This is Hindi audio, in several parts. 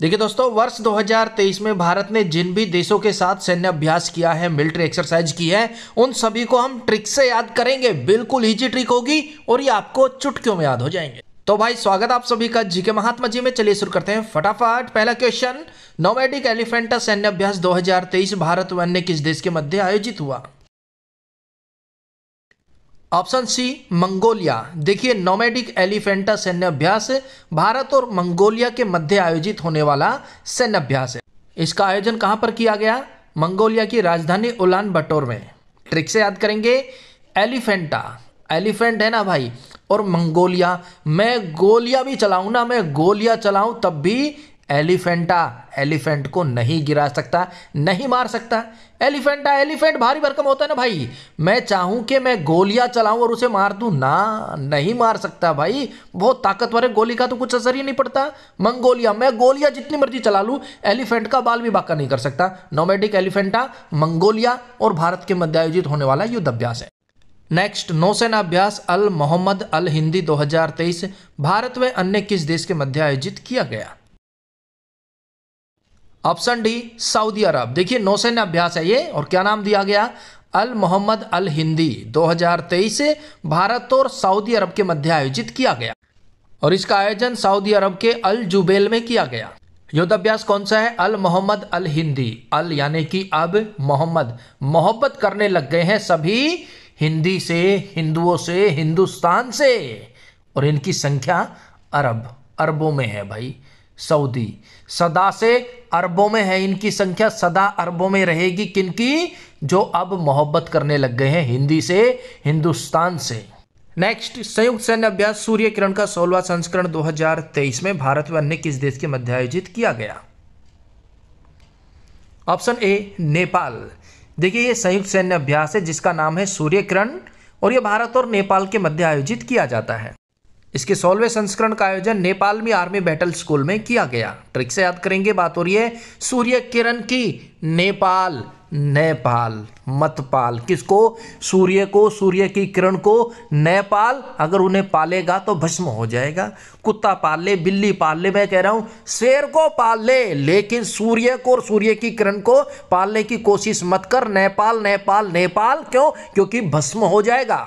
देखिए दोस्तों वर्ष 2023 में भारत ने जिन भी देशों के साथ सैन्य अभ्यास किया है मिलिट्री एक्सरसाइज की है उन सभी को हम ट्रिक से याद करेंगे बिल्कुल इजी ट्रिक होगी और ये आपको चुटकियों में याद हो जाएंगे तो भाई स्वागत आप सभी का जीके महात्मा जी में चलिए शुरू करते हैं फटाफट पहला क्वेश्चन नोमेडिक एलिफेंटा सैन्य अभ्यास दो भारत व अन्य किस देश के मध्य आयोजित हुआ ऑप्शन सी मंगोलिया देखिए नोमेडिक एलिफेंटा सैन्यभ्यास भारत और मंगोलिया के मध्य आयोजित होने वाला सैन्यभ्यास है इसका आयोजन कहां पर किया गया मंगोलिया की राजधानी उलान बटोर में ट्रिक से याद करेंगे एलिफेंटा एलिफेंट है ना भाई और मंगोलिया मैं गोलिया भी चलाऊ ना मैं गोलिया चलाऊ तब भी एलिफेंटा एलिफेंट को नहीं गिरा सकता नहीं मार सकता एलिफेंटा एलिफेंट भारी भरकम होता है ना भाई मैं चाहूं कि मैं गोलियां चलाऊं और उसे मार दूं ना नहीं मार सकता भाई बहुत ताकतवर है गोली का तो कुछ असर ही नहीं पड़ता मंगोलिया मैं गोलियां जितनी मर्जी चला लूं एलिफेंट का बाल भी बाका नहीं कर सकता नोमेडिक एलिफेंटा मंगोलिया और भारत के मध्य आयोजित होने वाला युद्ध अभ्यास है नेक्स्ट नौसेना अभ्यास अल मोहम्मद अल हिंदी 2023 भारत में अन्य किस देश के मध्य आयोजित किया गया ऑप्शन डी सऊदी अरब देखिए नौसेना अभ्यास है ये और क्या नाम दिया गया अल मोहम्मद अल हिंदी 2023 से भारत और सऊदी अरब के मध्य आयोजित किया गया और इसका आयोजन सऊदी अरब के अल जुबेल में किया गया युद्धाभ्यास कौन सा है अल मोहम्मद अल हिंदी अल यानी कि अब मोहम्मद मोहब्बत करने लग गए हैं सभी हिंदी से हिंदुओं से हिंदुस्तान से और इनकी संख्या अरब अरबों में है भाई सऊदी सदा से अरबों में है इनकी संख्या सदा अरबों में रहेगी किनकी जो अब मोहब्बत करने लग गए हैं हिंदी से हिंदुस्तान से नेक्स्ट संयुक्त सैन्य अभ्यास सूर्य किरण का सोलवा संस्करण 2023 में भारत में अन्य किस देश के मध्य आयोजित किया गया ऑप्शन ए नेपाल देखिए ये संयुक्त सैन्य अभ्यास है जिसका नाम है सूर्य किरण और यह भारत और नेपाल के मध्य आयोजित किया जाता है इसके सोलवे संस्करण का आयोजन नेपाल में आर्मी बैटल स्कूल में किया गया ट्रिक से याद करेंगे बात हो रही है सूर्य किरण की नेपाल नेपाल मतपाल किसको सूर्य को सूर्य की किरण को नेपाल अगर उन्हें पालेगा तो भस्म हो जाएगा कुत्ता पाल ले बिल्ली पाल ले मैं कह रहा हूं शेर को पाल ले लेकिन सूर्य को और सूर्य की किरण को पालने की कोशिश मत कर नेपाल नेपाल नेपाल क्यों क्योंकि भस्म हो जाएगा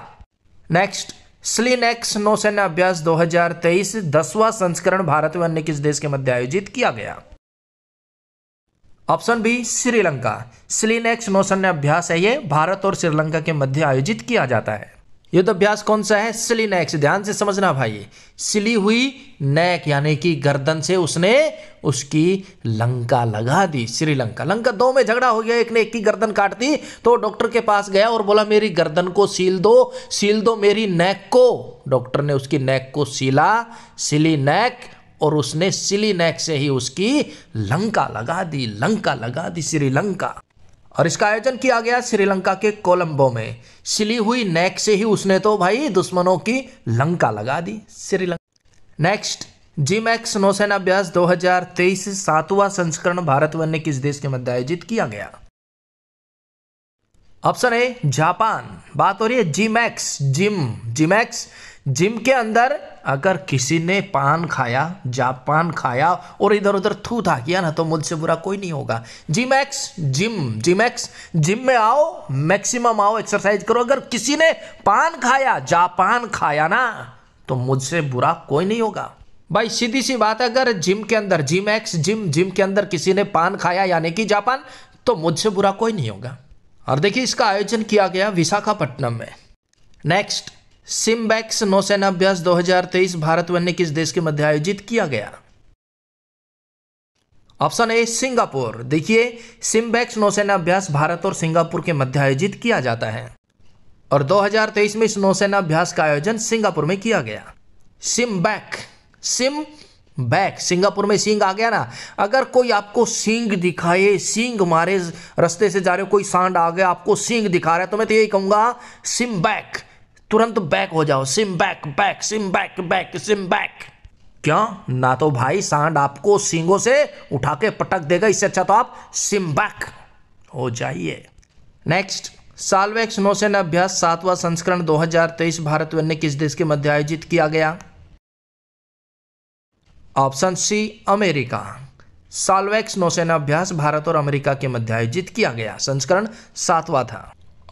नेक्स्ट स्लिनेक्स नौसैन्य अभ्यास 2023 दसवां संस्करण भारत में अन्य किस देश के मध्य आयोजित किया गया ऑप्शन बी श्रीलंका स्लिनेक्स नौसैन्य अभ्यास है ये भारत और श्रीलंका के मध्य आयोजित किया जाता है युद्धाभ्यास कौन सा है सिली नेक से ध्यान से समझना भाई सिली हुई नैक यानी कि गर्दन से उसने उसकी लंका लगा दी श्रीलंका लंका दो में झगड़ा हो गया एक ने एक की गर्दन काट दी तो डॉक्टर के पास गया और बोला मेरी गर्दन को सील दो सील दो मेरी नेक को डॉक्टर ने उसकी नेक को सीला सिली नेक और उसने सिली नेक से ही उसकी लंका लगा दी लंका लगा दी श्रीलंका और इसका आयोजन किया गया श्रीलंका के कोलंबो में सिली हुई नेक से ही उसने तो भाई दुश्मनों की लंका लगा दी श्रीलंका नेक्स्ट जिम एक्स नौसेना अभ्यास 2023 सातवां संस्करण वन ने किस देश के मध्य आयोजित किया गया ऑप्शन ए जापान बात हो रही है JIMEX gym JIMEX JIM के अंदर अगर किसी ने पान खाया जापान खाया और इधर उधर थूथा किया ना तो मुझसे बुरा कोई नहीं होगा JIMEX gym JIMEX gym में आओ मैक्सिमम आओ एक्सरसाइज करो अगर किसी ने पान खाया जापान खाया ना तो मुझसे बुरा कोई नहीं होगा भाई सीधी सी बात है अगर जिम के अंदर जिम एक्स जिम जिम के अंदर किसी ने पान खाया यानी कि जापान तो मुझसे बुरा कोई नहीं होगा और देखिए इसका आयोजन किया गया विशाखापट्टनम में नेक्स्ट सिम्बैक्स नौसेना अभ्यास 2023 भारत वन्य किस देश के मध्य आयोजित किया गया ऑप्शन ए सिंगापुर देखिए सिम्बैक्स नौसेना अभ्यास भारत और सिंगापुर के मध्य आयोजित किया जाता है और 2023 में इस नौसेना अभ्यास का आयोजन सिंगापुर में किया गया सिम्बैक सिम बैक सिंगापुर में सिंग आ गया ना अगर कोई आपको सिंग दिखाए सिंग मारे रास्ते से जा रहे हो कोई सांड आ गया आपको सिंग दिखा रहा है तो मैं तो यही कहूंगा सिम बैक तुरंत बैक हो जाओ sim back back sim back back sim back क्यों ना तो भाई सांड आपको सिंगों से उठा के पटक देगा इससे अच्छा तो आप सिम बैक हो जाइए नेक्स्ट साल्वेक्स नौसेन अभ्यास सातवां संस्करण 2023 भारत वन्य किस देश के मध्य आयोजित किया गया ऑप्शन सी अमेरिका साल्वेक्स नौसेना अभ्यास भारत और अमेरिका के मध्य आयोजित किया गया संस्करण सातवां था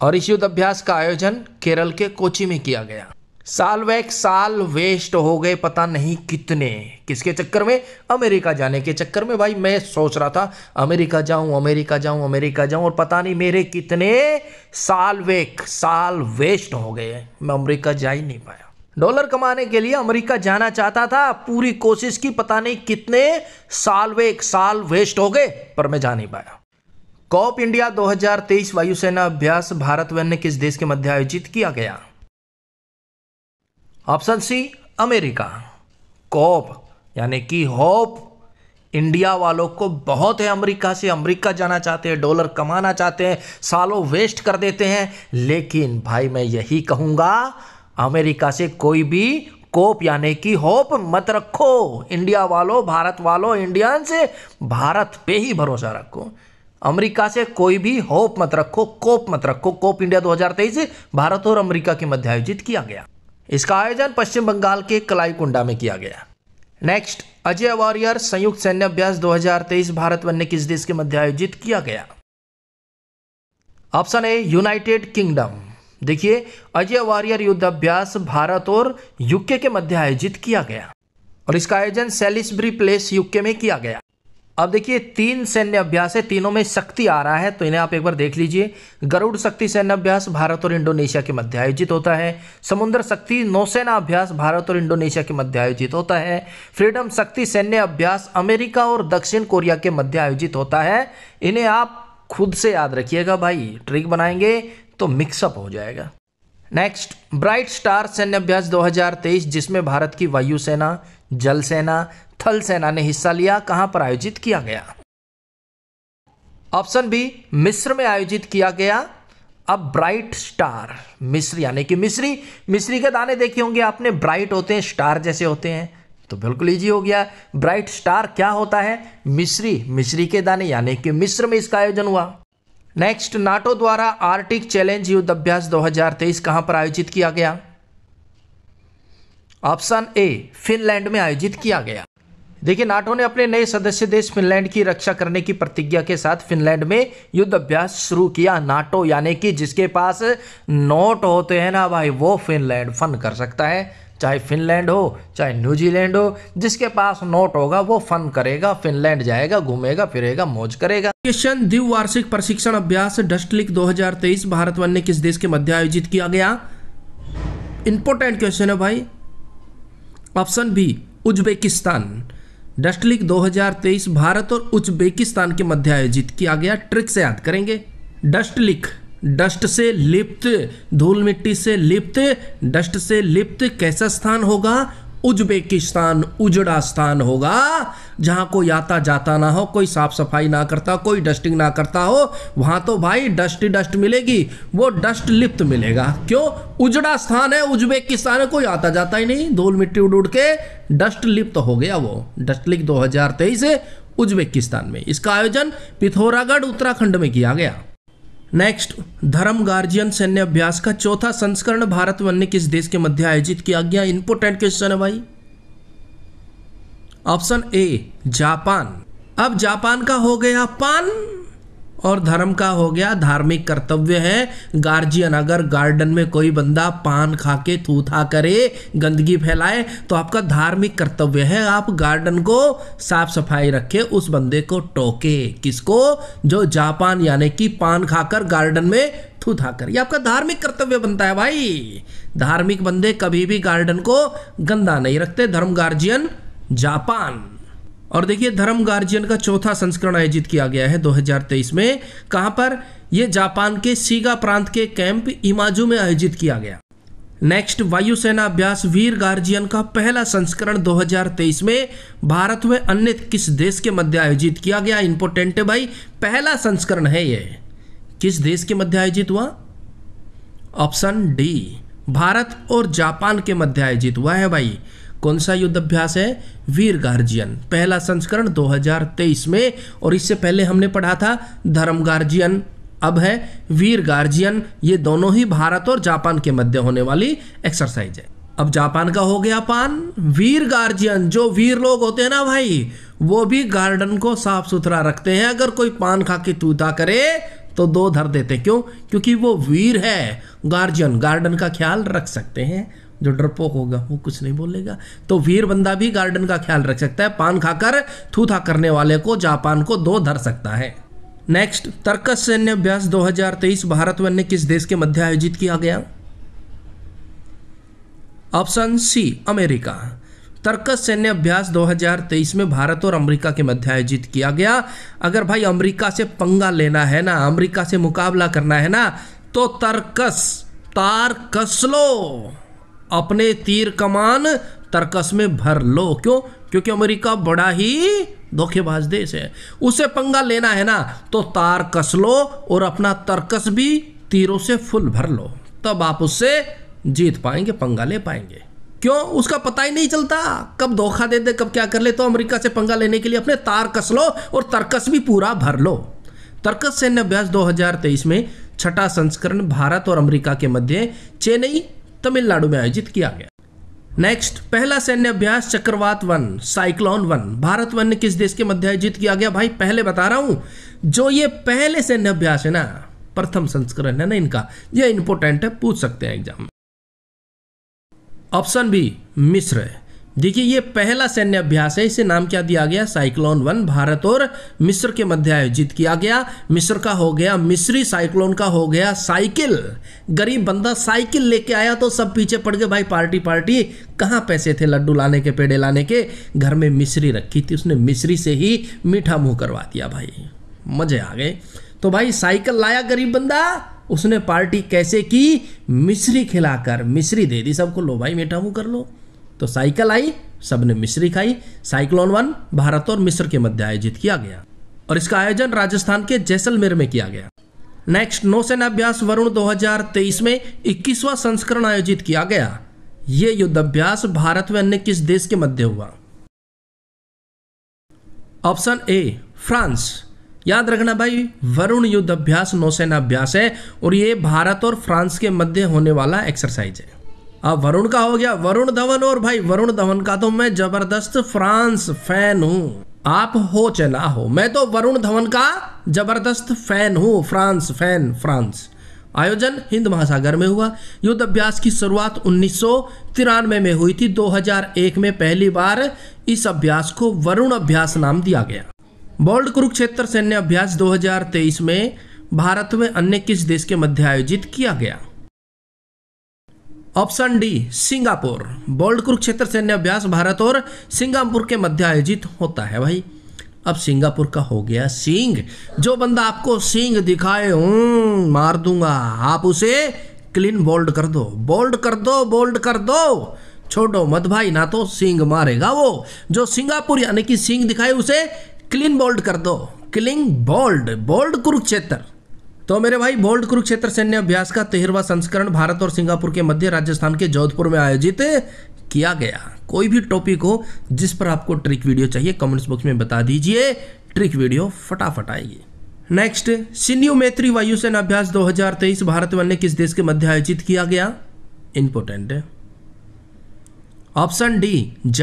और इस युद्ध अभ्यास का आयोजन केरल के कोची में किया गया साल वैक साल वेस्ट हो गए पता नहीं कितने किसके चक्कर में अमेरिका जाने के चक्कर में भाई मैं सोच रहा था अमेरिका जाऊं अमेरिका जाऊं अमेरिका जाऊं और पता नहीं मेरे कितने साल वेक साल वेस्ट हो गए मैं अमेरिका जा ही नहीं पाया डॉलर कमाने के लिए अमेरिका जाना चाहता था पूरी कोशिश की पता नहीं कितने साल वेक साल वेस्ट हो गए पर मैं जा नहीं पाया कॉप इंडिया 2023 वायुसेना अभ्यास भारत वन्य किस देश के मध्य आयोजित किया गया ऑप्शन सी अमेरिका कॉप यानी कि होप इंडिया वालों को बहुत है अमेरिका से अमेरिका जाना चाहते हैं डॉलर कमाना चाहते हैं सालों वेस्ट कर देते हैं लेकिन भाई मैं यही कहूंगा अमेरिका से कोई भी कोप यानी कि होप मत रखो इंडिया वालों भारत वालों इंडियन से भारत पे ही भरोसा रखो अमेरिका से कोई भी होप मत रखो कोप मत रखो कोप इंडिया 2023 भारत और अमेरिका के मध्य आयोजित किया गया इसका आयोजन पश्चिम बंगाल के कलाईकुंडा में किया गया नेक्स्ट अजय वॉरियर संयुक्त सैन्य अभ्यास 2023 भारत वन्य किस देश के मध्य आयोजित किया गया ऑप्शन ए यूनाइटेड किंगडम देखिए अजय वॉरियर युद्ध अभ्यास भारत और यूके के मध्य आयोजित किया गया और इसका आयोजन सेलिसब्री प्लेस यूके में किया गया अब देखिए तीन सैन्य अभ्यास है तीनों में शक्ति आ रहा है तो इन्हें आप एक बार देख लीजिए गरुड़ शक्ति सैन्य अभ्यास भारत और इंडोनेशिया के मध्य आयोजित होता है समुद्र शक्ति नौसेना अभ्यास भारत और इंडोनेशिया के मध्य आयोजित होता है फ्रीडम शक्ति सैन्य अभ्यास अमेरिका और दक्षिण कोरिया के मध्य आयोजित होता है इन्हें आप खुद से याद रखिएगा भाई ट्रिक बनाएंगे तो मिक्सअप हो जाएगा नेक्स्ट ब्राइट स्टार सैन्य अभ्यास 2023 जिसमें भारत की वायुसेना जलसेना थल सेना ने हिस्सा लिया कहां पर आयोजित किया गया ऑप्शन बी मिस्र में आयोजित किया गया अब ब्राइट स्टार मिस्र यानी कि मिस्री मिस्री के दाने देखे होंगे आपने ब्राइट होते हैं स्टार जैसे होते हैं तो बिल्कुल ईजी हो गया ब्राइट स्टार क्या होता है मिस्री मिस्री के दाने यानी कि मिस्र में इसका आयोजन हुआ नेक्स्ट नाटो द्वारा आर्टिक चैलेंज युद्ध अभ्यास 2023 कहां पर आयोजित किया गया ऑप्शन ए फिनलैंड में आयोजित किया गया देखिए नाटो ने अपने नए सदस्य देश फिनलैंड की रक्षा करने की प्रतिज्ञा के साथ फिनलैंड में युद्ध अभ्यास शुरू किया नाटो यानी कि जिसके पास नोट होते हैं ना भाई वो फिनलैंड फन कर सकता है चाहे फिनलैंड हो चाहे न्यूजीलैंड हो जिसके पास नोट होगा वो फन करेगा फिनलैंड जाएगा घूमेगा फिरेगा मौज करेगा क्वेश्चन द्विवार्षिक प्रशिक्षण अभ्यास डस्टलिक दो भारत वन ने किस देश के मध्य आयोजित किया गया इंपोर्टेंट क्वेश्चन है भाई option B Uzbekistan Dustlik 2023 Bharat और उज्बेकिस्तान के मध्य आयोजित किया गया ट्रिक से याद करेंगे डस्ट लीग डस्ट से लिप्त धूल मिट्टी से लिप्त डस्ट से लिप्त कैसा स्थान होगा उज्बेकिस्तान उजड़ा स्थान होगा जहां कोई आता जाता ना हो कोई साफ सफाई ना करता कोई डस्टिंग ना करता हो वहां तो भाई डस्ट डस्ट मिलेगी वो डस्ट लिप्त मिलेगा क्यों उजड़ा स्थान है उज्बेकिस्तान है कोई आता जाता ही नहीं धूल मिट्टी उड़ उड़ के डस्ट लिप्त हो गया वो डस्ट लीग दो उज्बेकिस्तान में इसका आयोजन पिथौरागढ़ उत्तराखंड में किया गया नेक्स्ट धर्म गार्जियन सैन्य अभ्यास का चौथा संस्करण भारत वन्य किस देश के मध्य आयोजित किया गया इंपोर्टेंट क्वेश्चन है भाई ऑप्शन ए जापान अब जापान का हो गया पान और धर्म का हो गया धार्मिक कर्तव्य है गार्जियन अगर गार्डन में कोई बंदा पान खा के थूथा करे गंदगी फैलाए तो आपका धार्मिक कर्तव्य है आप गार्डन को साफ सफाई रखे उस बंदे को टोके किसको जो जापान यानी कि पान खाकर गार्डन में थूथा करे आपका धार्मिक कर्तव्य बनता है भाई धार्मिक बंदे कभी भी गार्डन को गंदा नहीं रखते धर्म गार्जियन जापान और देखिए धर्म गार्जियन का चौथा संस्करण आयोजित किया गया है 2023 में कहां पर यह जापान के सीगा प्रांत के कैंप इमाजू में आयोजित किया गया नेक्स्ट वायुसेना अभ्यास वीर गार्जियन का पहला संस्करण 2023 में भारत में अन्य किस देश के मध्य आयोजित किया गया इंपोर्टेंट है भाई पहला संस्करण है यह किस देश के मध्य आयोजित हुआ ऑप्शन डी भारत और जापान के मध्य आयोजित हुआ है भाई कौन सा युद्ध अभ्यास है वीर गार्जियन पहला संस्करण 2023 में और इससे पहले हमने पढ़ा था धर्म गार्जियन अब है वीर गार्जियन ये दोनों ही भारत और जापान के मध्य होने वाली एक्सरसाइज है अब जापान का हो गया पान वीर गार्जियन जो वीर लोग होते हैं ना भाई वो भी गार्डन को साफ सुथरा रखते हैं अगर कोई पान खा के तूता करे तो दो धर देते क्यों क्योंकि वो वीर है गार्जियन गार्डन का ख्याल रख सकते हैं जो डरपोक होगा वो कुछ नहीं बोलेगा तो वीर बंदा भी गार्डन का ख्याल रख सकता है पान खाकर थूथा करने वाले को जापान को दो धर सकता है नेक्स्ट तर्कस सैन्य अभ्यास 2023 भारत में किस देश के मध्य आयोजित किया गया ऑप्शन सी अमेरिका तर्कस सैन्य अभ्यास 2023 में भारत और अमेरिका के मध्य आयोजित किया गया अगर भाई अमेरिका से पंगा लेना है ना अमेरिका से मुकाबला करना है ना तो तर्कस तार कसलो अपने तीर कमान तर्कस में भर लो क्यों क्योंकि अमेरिका बड़ा ही धोखेबाज देश है उसे पंगा लेना है ना तो तार कस लो और अपना तर्कस भी तीरों से फुल भर लो तब आप उससे जीत पाएंगे पंगा ले पाएंगे क्यों उसका पता ही नहीं चलता कब धोखा दे दे कब क्या कर ले तो अमेरिका से पंगा लेने के लिए अपने तार कस लो और तर्कस भी पूरा भर लो तरकस सैन्य अभ्यास 2023 में छठा संस्करण भारत और अमेरिका के मध्य चेन्नई तमिलनाडु में आयोजित किया गया नेक्स्ट पहला सैन्य अभ्यास चक्रवात one cyclone one Bharat one किस देश के मध्य आयोजित किया गया भाई पहले बता रहा हूं जो ये पहले सैन्य अभ्यास है ना प्रथम संस्करण है ना इनका यह इंपॉर्टेंट है पूछ सकते हैं एग्जाम में ऑप्शन बी मिस्र है देखिए ये पहला सैन्य अभ्यास है इसे नाम क्या दिया गया साइक्लोन वन भारत और मिस्र के मध्य आयोजित किया गया मिस्र का हो गया मिस्री साइक्लोन का हो गया साइकिल गरीब बंदा साइकिल लेके आया तो सब पीछे पड़ गए भाई पार्टी पार्टी कहाँ पैसे थे लड्डू लाने के पेड़े लाने के घर में मिश्री रखी थी उसने मिश्री से ही मीठा मुँह करवा दिया भाई मजे आ गए तो भाई साइकिल लाया गरीब बंदा उसने पार्टी कैसे की मिश्री खिलाकर मिश्री दे दी सबको लो भाई मीठा मुँह कर लो तो साइकिल आई सब ने मिश्री खाई साइक्लोन वन भारत और मिस्र के मध्य आयोजित किया गया और इसका आयोजन राजस्थान के जैसलमेर में किया गया नेक्स्ट नौसेना अभ्यास वरुण 2023 में 21वां संस्करण आयोजित किया गया ये युद्ध अभ्यास भारत में अन्य किस देश के मध्य हुआ ऑप्शन ए फ्रांस याद रखना भाई वरुण युद्ध अभ्यास नौसेना अभ्यास है और ये भारत और फ्रांस के मध्य होने वाला एक्सरसाइज है अब वरुण का हो गया वरुण धवन और भाई वरुण धवन का तो मैं जबरदस्त फ्रांस फैन हूं आप हो चला हो मैं तो वरुण धवन का जबरदस्त फैन हूं फ्रांस फैन फ्रांस आयोजन हिंद महासागर में हुआ युद्ध अभ्यास की शुरुआत उन्नीस में हुई थी 2001 में पहली बार इस अभ्यास को वरुण अभ्यास नाम दिया गया बोल्ड कुरुक्षेत्र सैन्य अभ्यास 2023 में भारत में अन्य किस देश के मध्य आयोजित किया गया option D Singapore bold Kurukshetra सैन्य अभ्यास भारत और सिंगापुर के मध्य आयोजित होता है भाई अब सिंगापुर का हो गया सिंग जो बंदा आपको सिंग दिखाए हम्म, मार दूंगा आप उसे क्लीन बोल्ड कर दो बोल्ड कर दो बोल्ड कर दो छोड़ो मत भाई ना तो सिंग मारेगा वो जो सिंगापुर यानी कि सिंग दिखाए उसे क्लीन बोल्ड कर दो क्लिंग बोल्ड बोल्ड कुरुक्षेत्र तो मेरे भाई बोल्ड कुरुक्षेत्र सैन्य अभ्यास का तेहरवा संस्करण भारत और सिंगापुर के मध्य राजस्थान के जोधपुर में आयोजित किया गया कोई भी टॉपिक हो जिस पर आपको ट्रिक वीडियो चाहिए कमेंट्स बॉक्स में बता दीजिए ट्रिक वीडियो फटाफट आएगी नेक्स्ट सिन्यू मैत्री वायुसेना अभ्यास 2023 भारत अन्य किस देश के मध्य आयोजित किया गया important option D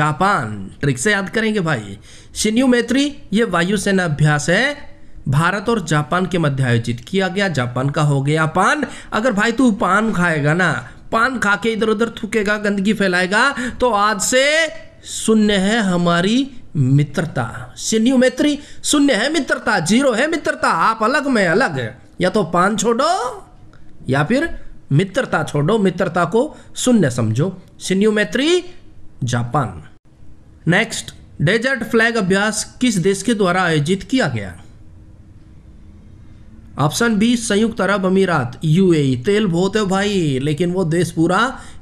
Japan trick से याद करेंगे भाई सिन्यू मैत्री ये वायुसेना अभ्यास है भारत और जापान के मध्य आयोजित किया गया जापान का हो गया पान अगर भाई तू पान खाएगा ना पान खा के इधर उधर थूकेगा गंदगी फैलाएगा तो आज से शून्य है हमारी मित्रता मैत्री शून्य है मित्रता जीरो है मित्रता आप अलग में अलग है या तो पान छोड़ो या फिर मित्रता छोड़ो मित्रता को शून्य समझो मैत्री जापान नेक्स्ट डेजर्ट फ्लैग अभ्यास किस देश के द्वारा आयोजित किया गया ऑप्शन बी संयुक्त अरब अमीरात यूएई तेल बहुत है भाई लेकिन वो देश पूरा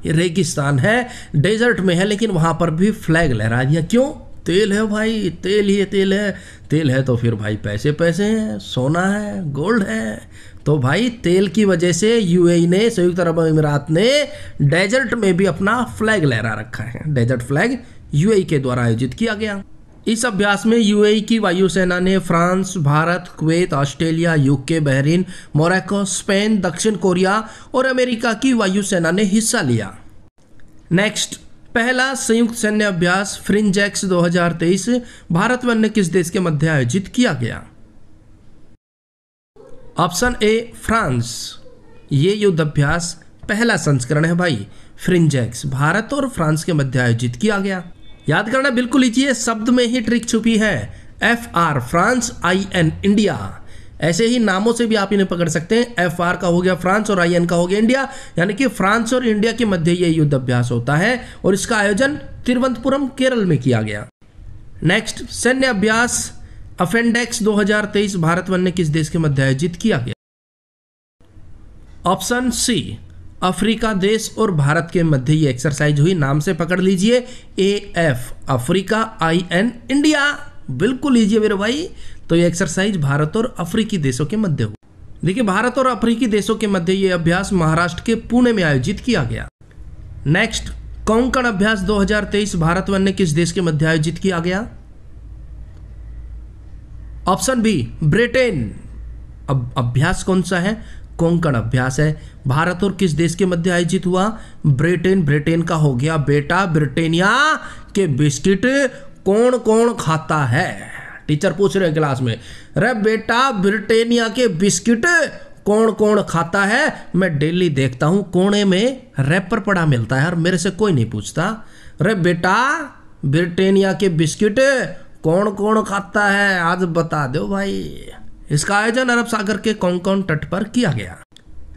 रेगिस्तान है डेजर्ट में है लेकिन वहाँ पर भी फ्लैग लहरा दिया क्यों तेल है भाई तेल ही तेल है तेल है तो फिर भाई पैसे पैसे हैं सोना है गोल्ड है तो भाई तेल की वजह से यूएई ने संयुक्त अरब अमीरात ने डेजर्ट में भी अपना फ्लैग लहरा रखा है डेजर्ट फ्लैग यूएई के द्वारा आयोजित किया गया इस अभ्यास में यूएई की वायुसेना ने France Bharat Kuwait Australia UK Bahrain Morocco Spain दक्षिण कोरिया और अमेरिका की वायुसेना ने हिस्सा लिया नेक्स्ट पहला संयुक्त सैन्य अभ्यास फ्रिंजेक्स 2023 भारत में अन्य किस देश के मध्य आयोजित किया गया ऑप्शन ए फ्रांस ये युद्ध अभ्यास पहला संस्करण है भाई फ्रिंजेक्स भारत और फ्रांस के मध्य आयोजित किया गया याद करना बिल्कुल लीजिए शब्द में ही ट्रिक छुपी है F R France I N India ऐसे ही नामों से भी आप इन्हें पकड़ सकते हैं एफ आर का हो गया फ्रांस और आई एन का हो गया इंडिया यानी कि फ्रांस और इंडिया के मध्य यह युद्ध अभ्यास होता है और इसका आयोजन तिरुवंतपुरम केरल में किया गया नेक्स्ट सैन्य अभ्यास अफेंडेक्स 2023 भारत वन ने किस देश के मध्य आयोजित किया गया ऑप्शन सी अफ्रीका देश और भारत के मध्य ये एक्सरसाइज हुई नाम से पकड़ लीजिए A F Africa I N India बिल्कुल लीजिए मेरे भाई तो ये एक्सरसाइज भारत और अफ्रीकी देशों के मध्य हुई देखिए भारत और अफ्रीकी देशों के मध्य ये अभ्यास महाराष्ट्र के पुणे में आयोजित किया गया नेक्स्ट कौकण अभ्यास 2023 भारत व अन्य किस देश के मध्य आयोजित किया गया ऑप्शन बी ब्रिटेन अब अभ्यास कौन सा है कोंकण अभ्यास है भारत और किस देश के मध्य आयोजित हुआ ब्रिटेन ब्रिटेन का हो गया बेटा ब्रिटेनिया के बिस्किट कौन कौन खाता है टीचर पूछ रहे क्लास में रे बेटा ब्रिटेनिया के बिस्किट कौन कौन खाता है मैं डेली देखता हूँ कोने में रैपर पड़ा मिलता है और मेरे से कोई नहीं पूछता रे बेटा ब्रिटेनिया के बिस्किट कौन कौन खाता है आज बता दो भाई इसका आयोजन अरब सागर के कोंकण तट पर किया गया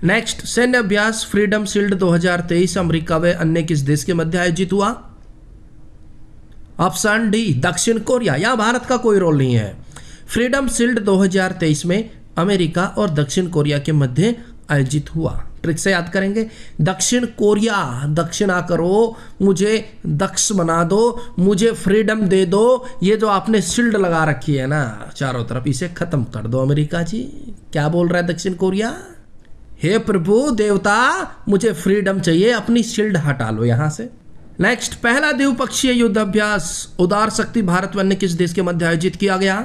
नेक्स्ट सैन्य अभ्यास फ्रीडम शील्ड 2023 अमेरिका व अन्य किस देश के मध्य आयोजित हुआ ऑप्शन डी दक्षिण कोरिया यहां भारत का कोई रोल नहीं है फ्रीडम शील्ड 2023 में अमेरिका और दक्षिण कोरिया के मध्य आयोजित हुआ ट्रिक से याद करेंगे दक्षिण कोरिया दक्षिण करो मुझे दक्ष बना दो मुझे फ्रीडम दे दो ये जो आपने शील्ड लगा रखी है ना चारों तरफ इसे ख़त्म कर दो अमेरिका जी क्या बोल रहा है दक्षिण कोरिया हे प्रभु देवता मुझे फ्रीडम चाहिए अपनी शील्ड हटा लो यहां से नेक्स्ट पहला द्विपक्षीय युद्ध अभ्यास उदार शक्ति भारत में किस देश के मध्य आयोजित किया गया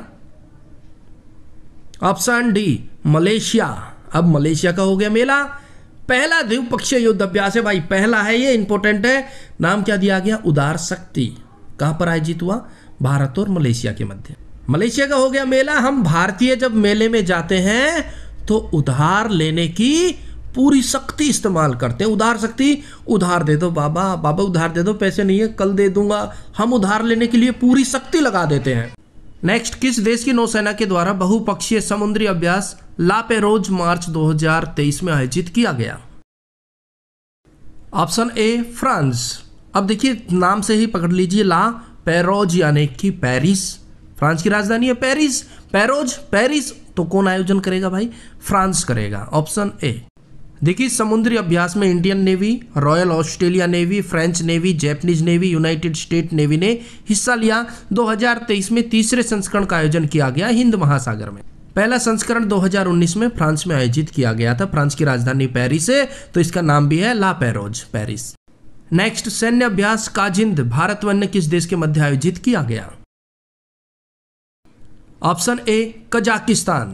ऑप्शन डी मलेशिया अब मलेशिया का हो गया मेला पहला द्विपक्षीय युद्ध अभ्यास है भाई पहला है ये इंपॉर्टेंट है नाम क्या दिया गया उदार शक्ति कहां पर आयोजित हुआ भारत और मलेशिया के मध्य मलेशिया का हो गया मेला हम भारतीय जब मेले में जाते हैं तो उधार लेने की पूरी शक्ति इस्तेमाल करते हैं उधार शक्ति उधार दे दो बाबा बाबा उधार दे दो पैसे नहीं है कल दे दूंगा हम उधार लेने के लिए पूरी शक्ति लगा देते हैं नेक्स्ट किस देश की नौसेना के द्वारा बहुपक्षीय समुद्री अभ्यास लापेरोज मार्च 2023 में आयोजित किया गया ऑप्शन ए फ्रांस अब देखिए नाम से ही पकड़ लीजिए ला पेरोज यानी कि पेरिस फ्रांस की राजधानी है पेरिस पेरोज पेरिस तो कौन आयोजन करेगा भाई फ्रांस करेगा ऑप्शन ए देखिए समुद्री अभ्यास में Indian navy royal Australia navy French navy Japanese navy United State navy ने हिस्सा लिया 2023 में तीसरे संस्करण का आयोजन किया गया हिंद महासागर में पहला संस्करण 2019 में फ्रांस में आयोजित किया गया था फ्रांस की राजधानी पेरिस है तो इसका नाम भी है ला पेरोज पेरिस नेक्स्ट सैन्य अभ्यास काजिंद भारत वन्य किस देश के मध्य आयोजित किया गया ऑप्शन ए कजाकिस्तान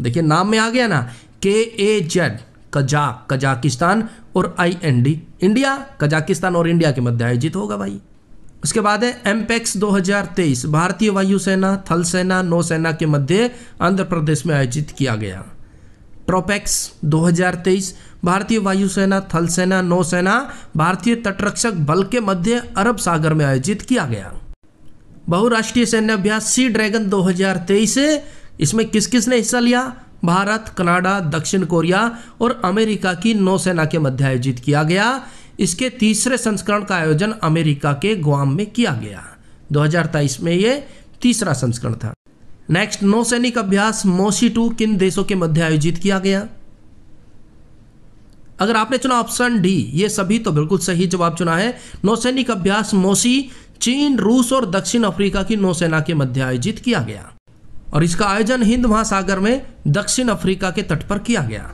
देखिए नाम में आ गया ना के ए जेड कजाक कजाकिस्तान और I N D India Kazakhstan और इंडिया के मध्य आयोजित होगा भाई उसके बाद है एमपेक्स e 2023 भारतीय वायुसेना थल सेना नौसेना के मध्य आंध्र प्रदेश में आयोजित किया गया ट्रोपेक्स 2023 भारतीय वायुसेना थल सेना नौसेना भारतीय तटरक्षक बल के मध्य अरब सागर में आयोजित किया गया बहुराष्ट्रीय सैन्य अभ्यास सी ड्रैगन 2023 इसमें किस किस ने हिस्सा लिया भारत कनाडा दक्षिण कोरिया और अमेरिका की नौसेना के मध्य आयोजित किया गया इसके तीसरे संस्करण का आयोजन अमेरिका के ग्वाम में किया गया 2023 में यह तीसरा संस्करण था नेक्स्ट नौसैनिक अभ्यास मोशी टू किन देशों के मध्य आयोजित किया गया अगर आपने चुना ऑप्शन डी ये सभी तो बिल्कुल सही जवाब चुना है नौसैनिक अभ्यास मोसी चीन रूस और दक्षिण अफ्रीका की नौसेना के मध्य आयोजित किया गया और इसका आयोजन हिंद महासागर में दक्षिण अफ्रीका के तट पर किया गया